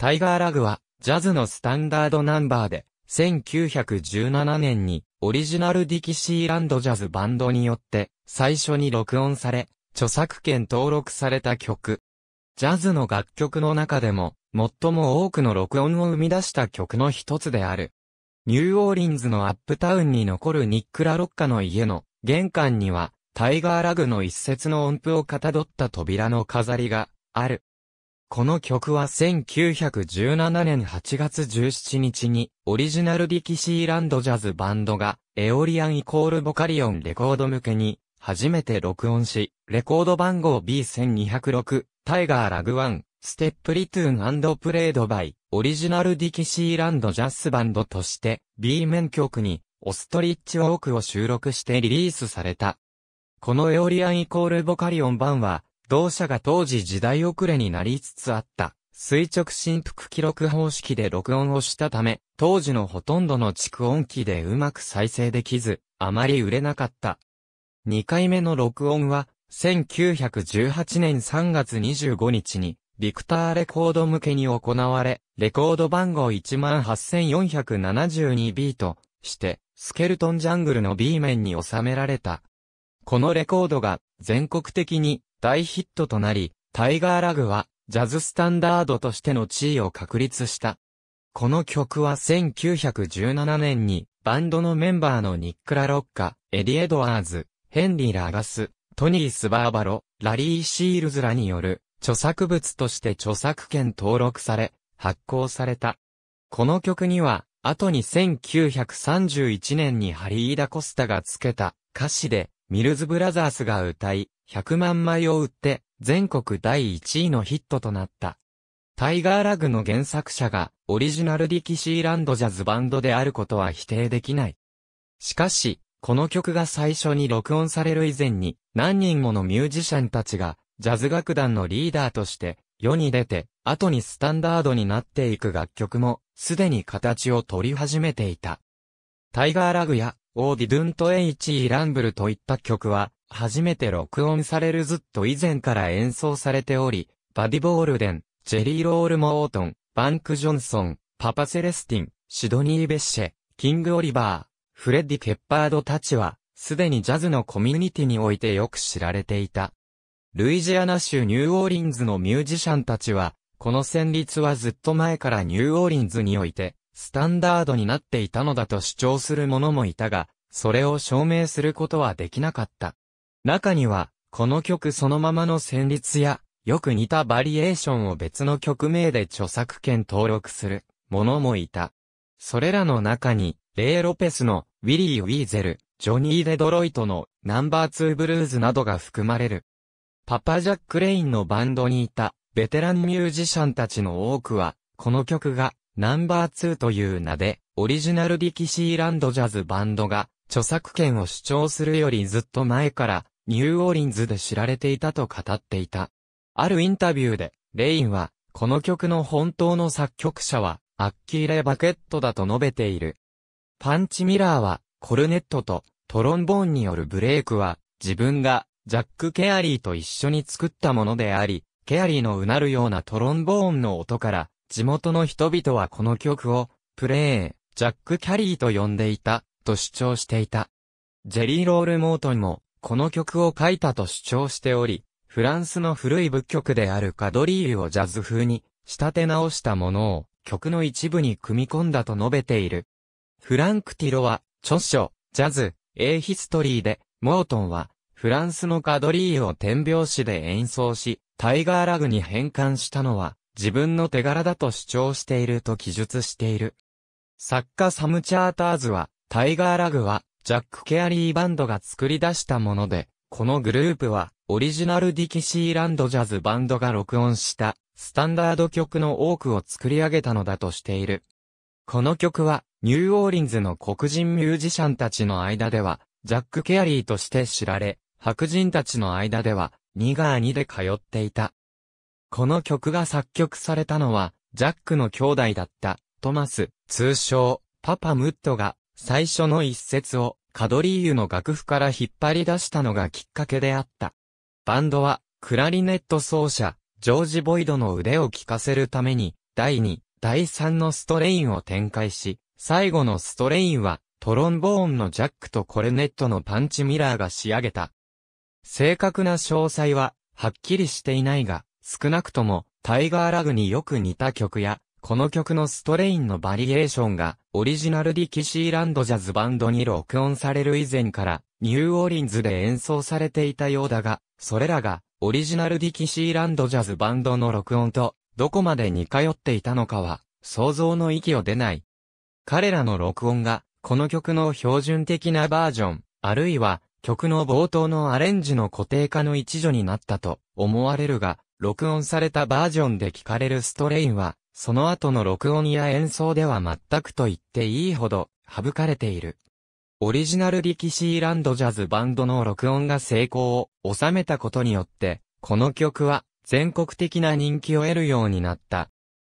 タイガーラグは、ジャズのスタンダードナンバーで、1917年に、オリジナルディキシーランドジャズバンドによって、最初に録音され、著作権登録された曲。ジャズの楽曲の中でも、最も多くの録音を生み出した曲の一つである。ニューオーリンズのアップタウンに残るニックラ・ロッカの家の玄関には、タイガーラグの一節の音符をかたどった扉の飾りがある。この曲は1917年8月17日に、オリジナルディキシーランドジャズバンドが、エオリアンイコールボカリオンレコード向けに、初めて録音し、レコード番号 B1206、タイガーラグワン、ステップリトゥーンプレードバイ、オリジナルディキシーランドジャズバンドとして、B 面曲に、オストリッチウォークを収録してリリースされた。このエオリアンイコールボカリオン版は、同社が当時時代遅れになりつつあった、垂直振幅記録方式で録音をしたため、当時のほとんどの蓄音機でうまく再生できず、あまり売れなかった。2回目の録音は、1918年3月25日に、ビクターレコード向けに行われ、レコード番号 18472B として、スケルトンジャングルの B 面に収められた。このレコードが全国的に大ヒットとなり、タイガーラグはジャズスタンダードとしての地位を確立した。この曲は1917年にバンドのメンバーのニックラ・ロッカ、エディ・エドワーズ、ヘンリー・ラガス、トニー・スバーバロ、ラリー・シールズらによる著作物として著作権登録され、発行された。この曲には、後に1931年にハリー・ダ・コスタが付けた歌詞で、ミルズブラザースが歌い、100万枚を売って、全国第1位のヒットとなった。タイガーラグの原作者が、オリジナルディキシーランドジャズバンドであることは否定できない。しかし、この曲が最初に録音される以前に、何人ものミュージシャンたちが、ジャズ楽団のリーダーとして、世に出て、後にスタンダードになっていく楽曲も、すでに形を取り始めていた。タイガーラグや、オーディドゥント・エイチー・ランブルといった曲は、初めて録音されるずっと以前から演奏されており、バディ・ボールデン、ジェリー・ロール・モートン、バンク・ジョンソン、パパ・セレスティン、シドニー・ベッシェ、キング・オリバー、フレディ・ケッパードたちは、すでにジャズのコミュニティにおいてよく知られていた。ルイジアナ州ニューオーリンズのミュージシャンたちは、この旋律はずっと前からニューオーリンズにおいて、スタンダードになっていたのだと主張する者もいたが、それを証明することはできなかった。中には、この曲そのままの旋律や、よく似たバリエーションを別の曲名で著作権登録する、者もいた。それらの中に、レイ・ロペスの、ウィリー・ウィーゼル、ジョニー・デドロイトの、ナンバー2ブルーズなどが含まれる。パパ・ジャック・レインのバンドにいた、ベテランミュージシャンたちの多くは、この曲が、ナンバー2という名で、オリジナルディキシーランドジャズバンドが、著作権を主張するよりずっと前から、ニューオーリンズで知られていたと語っていた。あるインタビューで、レインは、この曲の本当の作曲者は、アッキーレ・バケットだと述べている。パンチ・ミラーは、コルネットとトロンボーンによるブレイクは、自分がジャック・ケアリーと一緒に作ったものであり、ケアリーのうなるようなトロンボーンの音から、地元の人々はこの曲を、プレー、ジャック・キャリーと呼んでいた、と主張していた。ジェリー・ロール・モートンも、この曲を書いたと主張しており、フランスの古い仏曲であるカドリーユをジャズ風に仕立て直したものを曲の一部に組み込んだと述べている。フランク・ティロは著書、ジャズ、A ヒストリーで、モートンはフランスのカドリーユを点拍子で演奏し、タイガーラグに変換したのは自分の手柄だと主張していると記述している。作家サム・チャーターズは、タイガー・ラグは、ジャック・ケアリーバンドが作り出したもので、このグループは、オリジナルディキシーランドジャズバンドが録音した、スタンダード曲の多くを作り上げたのだとしている。この曲は、ニューオーリンズの黒人ミュージシャンたちの間では、ジャック・ケアリーとして知られ、白人たちの間では、ニガーニで通っていた。この曲が作曲されたのは、ジャックの兄弟だった、トマス、通称、パパムッドが、最初の一節を、カドリーユの楽譜から引っ張り出したのがきっかけであった。バンドは、クラリネット奏者、ジョージ・ボイドの腕を効かせるために、第2、第3のストレインを展開し、最後のストレインは、トロンボーンのジャックとコルネットのパンチミラーが仕上げた。正確な詳細は、はっきりしていないが、少なくとも、タイガーラグによく似た曲や、この曲のストレインのバリエーションが、オリジナルディキシーランドジャズバンドに録音される以前から、ニューオーリンズで演奏されていたようだが、それらが、オリジナルディキシーランドジャズバンドの録音と、どこまで似通っていたのかは、想像の域を出ない。彼らの録音が、この曲の標準的なバージョン、あるいは、曲の冒頭のアレンジの固定化の一助になったと思われるが、録音されたバージョンで聴かれるストレインは、その後の録音や演奏では全くと言っていいほど、省かれている。オリジナルリキシーランドジャズバンドの録音が成功を収めたことによって、この曲は全国的な人気を得るようになった。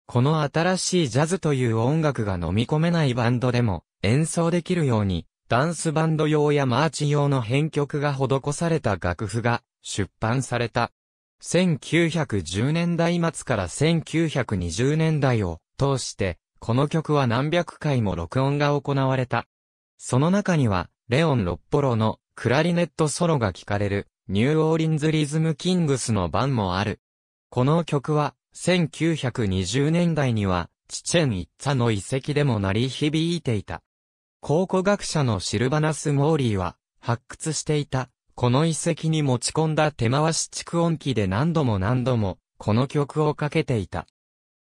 この新しいジャズという音楽が飲み込めないバンドでも演奏できるように、ダンスバンド用やマーチ用の編曲が施された楽譜が出版された。1910年代末から1920年代を通して、この曲は何百回も録音が行われた。その中には、レオン・ロッポロのクラリネットソロが聴かれる、ニューオーリンズ・リズム・キングスの版もある。この曲は、1920年代には、チチェン・イッツァの遺跡でも鳴り響いていた。考古学者のシルバナス・モーリーは、発掘していたこの遺跡に持ち込んだ手回し蓄音機で何度も何度も、この曲をかけていた。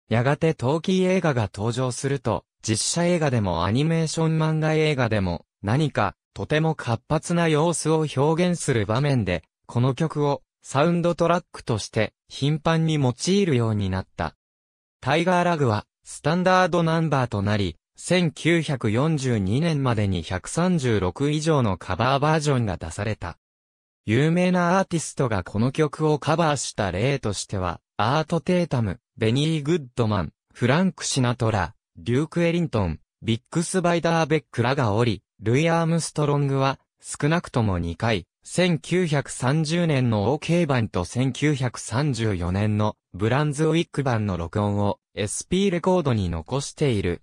やがてトーキー映画が登場すると、実写映画でもアニメーション漫画映画でも、何か、とても活発な様子を表現する場面で、この曲を、サウンドトラックとして、頻繁に用いるようになった。タイガーラグは、スタンダードナンバーとなり、1942年までに136以上のカバーバージョンが出された。有名なアーティストがこの曲をカバーした例としては、アート・テータム、ベニー・グッドマン、フランク・シナトラ、デューク・エリントン、ビッグ・スバイダー・ベックらがおり、ルイ・アームストロングは、少なくとも2回、1930年の OK 版と1934年のブランズウィック版の録音を SP レコードに残している。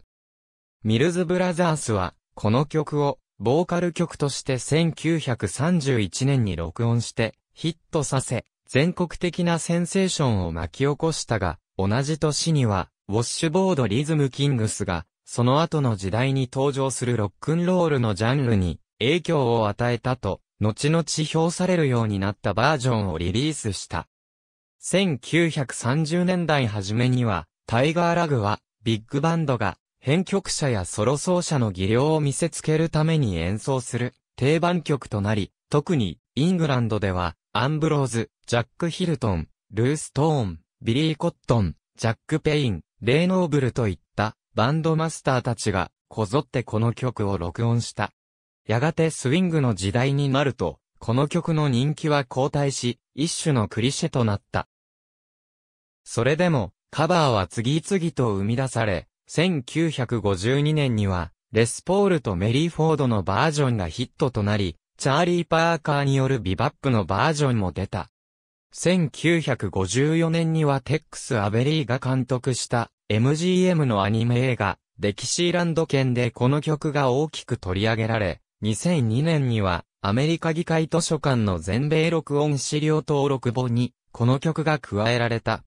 ミルズ・ブラザースは、この曲をボーカル曲として1931年に録音してヒットさせ、全国的なセンセーションを巻き起こしたが、同じ年には、ウォッシュボードリズムキングスが、その後の時代に登場するロックンロールのジャンルに影響を与えたと、後々評されるようになったバージョンをリリースした。1930年代初めには、タイガーラグは、ビッグバンドが編曲者やソロ奏者の技量を見せつけるために演奏する定番曲となり、特にイングランドではアンブローズ、ジャック・ヒルトン、ルース・トーン、ビリー・コットン、ジャック・ペイン、レイ・ノーブルといったバンドマスターたちがこぞってこの曲を録音した。やがてスウィングの時代になると、この曲の人気は後退し、一種のクリシェとなった。それでも、カバーは次々と生み出され、1952年には、レスポールとメリーフォードのバージョンがヒットとなり、チャーリー・パーカーによるビバップのバージョンも出た。1954年にはテックス・アベリーが監督した MGM のアニメ映画、デキシーランド圏でこの曲が大きく取り上げられ、2002年にはアメリカ議会図書館の全米録音資料登録簿にこの曲が加えられた。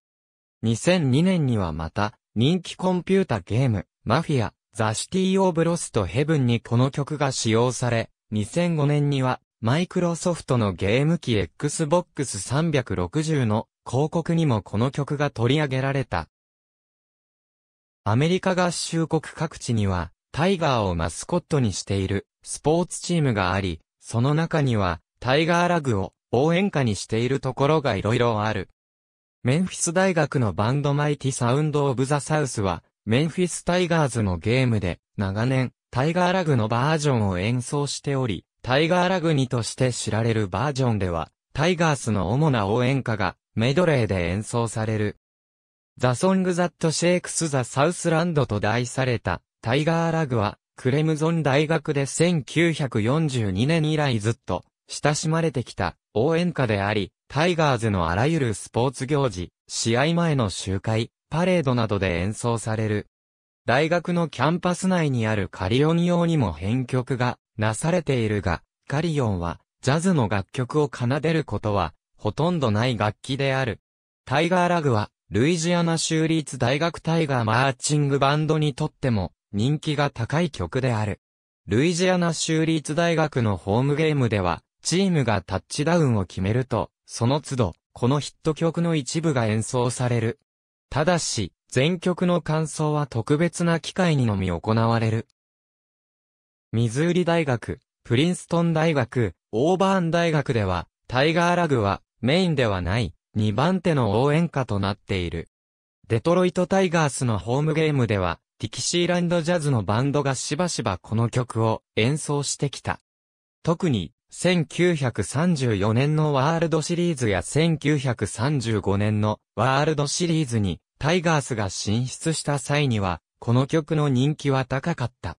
2002年にはまた人気コンピュータゲーム、マフィア、ザ・シティ・オブ・ロスト・ヘブンにこの曲が使用され、2005年には、マイクロソフトのゲーム機 Xbox 360の広告にもこの曲が取り上げられた。アメリカ合衆国各地には、タイガーをマスコットにしているスポーツチームがあり、その中には、タイガーラグを応援歌にしているところが色々ある。メンフィス大学のバンドマイティサウンドオブザサウスは、メンフィスタイガーズのゲームで、長年、タイガーラグのバージョンを演奏しており、タイガーラグにとして知られるバージョンでは、タイガースの主な応援歌がメドレーで演奏される。ザ・ソング・ザット・シェイクス・ザ・サウスランドと題されたタイガーラグは、クレムゾン大学で1942年以来ずっと親しまれてきた応援歌であり、タイガーズのあらゆるスポーツ行事、試合前の集会、パレードなどで演奏される。大学のキャンパス内にあるカリオン用にも編曲がなされているが、カリオンはジャズの楽曲を奏でることはほとんどない楽器である。タイガーラグはルイジアナ州立大学タイガーマーチングバンドにとっても人気が高い曲である。ルイジアナ州立大学のホームゲームではチームがタッチダウンを決めるとその都度、このヒット曲の一部が演奏される。ただし、全曲の感想は特別な機会にのみ行われる。ミズーリ大学、プリンストン大学、オーバーン大学では、タイガーラグはメインではない、2番手の応援歌となっている。デトロイトタイガースのホームゲームでは、ティキシーランドジャズのバンドがしばしばこの曲を演奏してきた。特に1934年のワールドシリーズや1935年のワールドシリーズにタイガースが進出した際には、この曲の人気は高かった。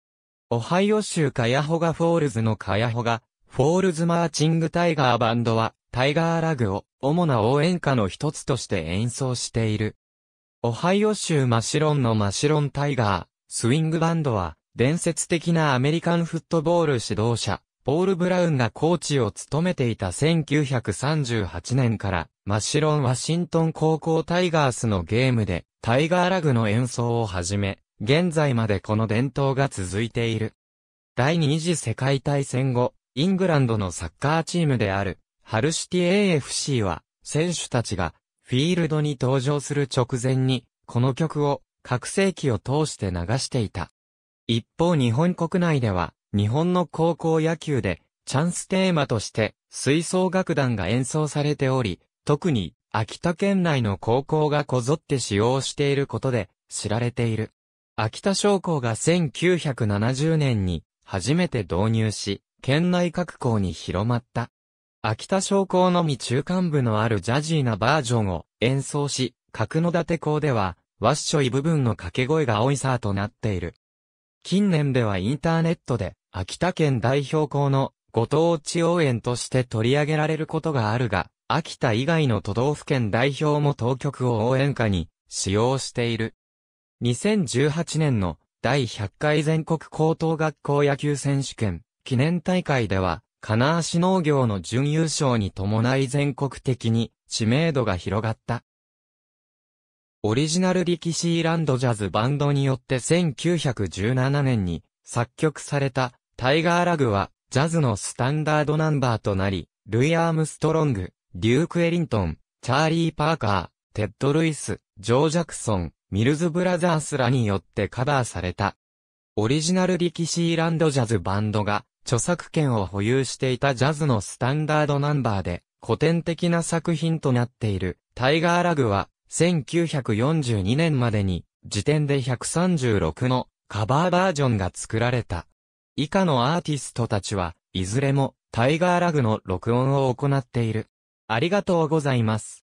オハイオ州カヤホガフォールズのカヤホガ、フォールズマーチングタイガーバンドは、タイガーラグを主な応援歌の一つとして演奏している。オハイオ州マシロンのマシロンタイガー、スウィングバンドは、伝説的なアメリカンフットボール指導者、ポール・ブラウンがコーチを務めていた1938年から、マシロン・ワシントン高校タイガースのゲームで、タイガーラグの演奏を始め、現在までこの伝統が続いている。第二次世界大戦後、イングランドのサッカーチームである、ハルシティ AFC は、選手たちが、フィールドに登場する直前に、この曲を、拡声器を通して流していた。一方日本国内では、日本の高校野球で、チャンステーマとして、吹奏楽団が演奏されており、特に、秋田県内の高校がこぞって使用していることで、知られている。秋田商工が1970年に、初めて導入し、県内各校に広まった。秋田商工のみ中間部のあるジャジーなバージョンを演奏し、角野立校では、ワッショイ部分の掛け声が多いさとなっている。近年ではインターネットで秋田県代表校のご当地応援として取り上げられることがあるが、秋田以外の都道府県代表も当局を応援歌に使用している。2018年の第100回全国高等学校野球選手権記念大会では、金足農業の準優勝に伴い全国的に知名度が広がった。オリジナルリキシーランドジャズバンドによって1917年に作曲されたタイガーラグはジャズのスタンダードナンバーとなり、ルイ・アームストロング、デューク・エリントン、チャーリー・パーカー、テッド・ルイス、ジョー・ジャクソン、ミルズ・ブラザースらによってカバーされた。オリジナルリキシーランドジャズバンドが著作権を保有していたジャズのスタンダードナンバーで古典的な作品となっているタイガーラグは1942年までに時点で136のカバーバージョンが作られた。以下のアーティストたちは、いずれもタイガーラグの録音を行っている。ありがとうございます。